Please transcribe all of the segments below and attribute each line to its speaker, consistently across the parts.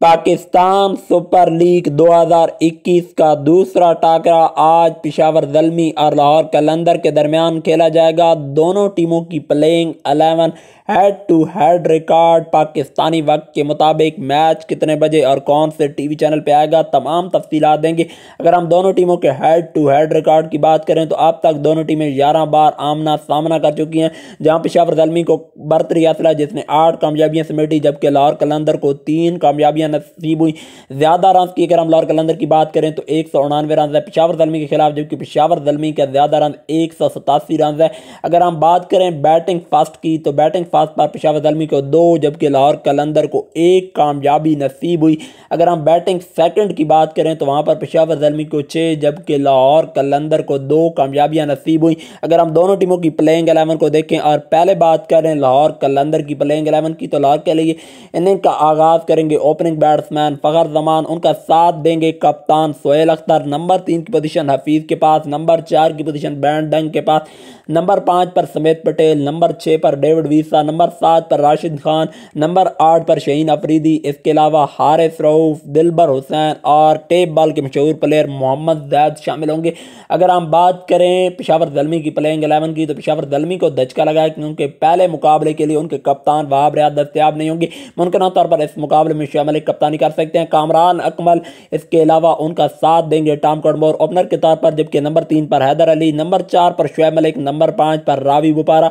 Speaker 1: Pakistan super league 2021 का दूसरा टाकरा आज पिशावर जलमी और लाहौर कलंदर के दरमियान खेला जाएगा दोनों टीमों की playing eleven head to head record पाकिस्तानी वक्त के मुताबिक मैच कितने बजे और कौन से टीवी चैनल पर आएगा तमाम तफसीत देंगे अगर हम दोनों टीमों के हेड टू हेड रिकॉर्ड की बात करें तो अब तक दोनों टीमें ग्यारह बार आमना सामना कर चुकी हैं जहाँ पेशावर जलमी को बरतरी हासिला जिसने आठ कामयाबियाँ समेटी जबकि लाहौर कलंदर को तीन कामयाबियाँ नसीब हुई ज़्यादा रन की अगर हम लाहौर कलंदर की बात करें तो एक सौ उनानवे रन है पेशावर जलमी के खिलाफ जबकि पेशावर जलमी का ज़्यादा रन एक सौ सतासी रन है अगर हम बात करें बैटिंग फास्ट की तो बैटिंग पर पेशावर जलमी को दो जबकि लाहौर कलंदर को एक कामयाबी नसीब हुई अगर हम बैटिंग सेकंड की बात करें तो वहाँ पर पेशावर जलमी को छः जबकि लाहौर कलंदर को दो कामयाबियाँ नसीब हुई अगर हम दोनों टीमों की प्लेइंग एलेवन को देखें और पहले बात करें लाहौर कलंदर की प्लेइंग एलेवन की तो लाहौर के लिए इनिंग का आगाज़ करेंगे ओपनिंग बैट्समैन फ़खर जमान उनका साथ देंगे कप्तान सोहेल अख्तर नंबर तीन की पोजिशन हफीज़ के पास नंबर चार की पोजिशन बैंड डंग के पास नंबर पाँच पर समेत पटेल नंबर छः पर डेविड वीसा नंबर सात पर राशिद खान नंबर आठ पर शहीन अफरीदी इसके अलावा हारिस रऊफ़ दिलबर हुसैन और टेप बॉल के मशहूर प्लेयर मोहम्मद जैद शामिल होंगे अगर हम बात करें पिशावर दलमी की प्लेइंग एलेवन की तो पिशावर दलमी को धचका लगा क्योंकि पहले मुकाबले के लिए उनके कप्तान वहाब रियाज दस्तियाब नहीं होंगे मुमकिन तौर पर इस मुकाबले में शामिल कप्तानी कर सकते हैं कामरान अकमल इसके अलावा उनका साथ देंगे टॉम कटमोर ओपनर के तौर पर जबकि नंबर तीन पर हैदर अली नंबर चार पर शुएब मलिक नंबर पाँच पर रावी बुपारा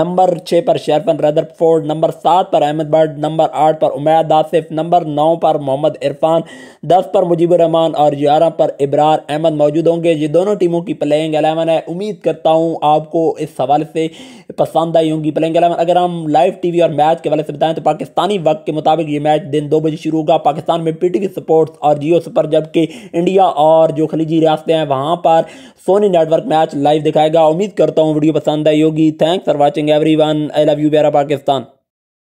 Speaker 1: नंबर छः पर शेरफ रदर फोर्ड नंबर सात पर अहमद बट नंबर आठ पर उमैद आसिफ नंबर नौ पर मोहम्मद इरफान दस पर मुजीबरहमान और ग्यारह पर इब्रार अहमद मौजूद होंगे ये दोनों टीमों की प्लेइंग एलेवन है उम्मीद करता हूँ आपको इस हवाले से पसंद आई होंगी प्लेइंग एलेवन अगर हम लाइव टीवी और मैच के वाले से बताएं तो पाकिस्तानी वक्त के मुताबिक ये मैच दिन दो बजे शुरू होगा पाकिस्तान में वी स्पोर्ट्स और जियो सुपर जबकि इंडिया और जो खलीजी रियासतें हैं वहाँ पर सोनी नेटवर्क मैच लाइव दिखाएगा उम्मीद करता हूँ वीडियो पसंद आई होगी thanks for watching everyone I love you बेरा पाकिस्तान